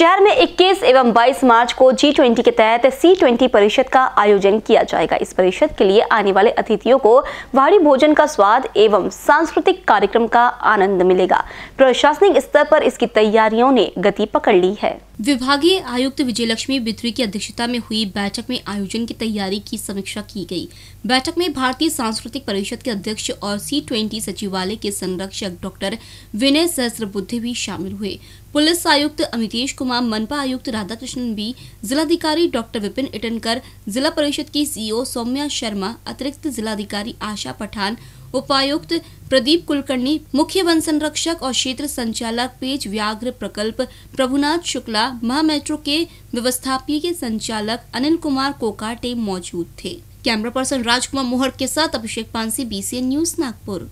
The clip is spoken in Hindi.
शहर में 21 एवं 22 मार्च को जी ट्वेंटी के तहत सी ट्वेंटी परिषद का आयोजन किया जाएगा इस परिषद के लिए आने वाले अतिथियों को भारी भोजन का स्वाद एवं सांस्कृतिक कार्यक्रम का आनंद मिलेगा प्रशासनिक स्तर पर इसकी तैयारियों ने गति पकड़ ली है विभागीय आयुक्त विजय लक्ष्मी बिथरी की अध्यक्षता में हुई बैठक में आयोजन की तैयारी की समीक्षा की गई बैठक में भारतीय सांस्कृतिक परिषद के अध्यक्ष और सी ट्वेंटी सचिवालय के संरक्षक डॉक्टर विनय सहस्रबुद्धे भी शामिल हुए पुलिस आयुक्त अमितेश कुमार सुकमा मनपा आयुक्त राधाकृष्णन बी जिलाधिकारी डॉक्टर विपिन इटनकर जिला परिषद की सीईओ सौम्या शर्मा अतिरिक्त जिलाधिकारी आशा पठान उपायुक्त प्रदीप कुलकर्णी मुख्य वन संरक्षक और क्षेत्र संचालक पेज व्याघ्र प्रकल्प प्रभुनाथ शुक्ला महा मेट्रो के व्यवस्थापकीय संचालक अनिल कुमार कोकाटे मौजूद थे कैमरा पर्सन राजकुमार मोहर के साथ अभिषेक पांसी बीसीएन न्यूज नागपुर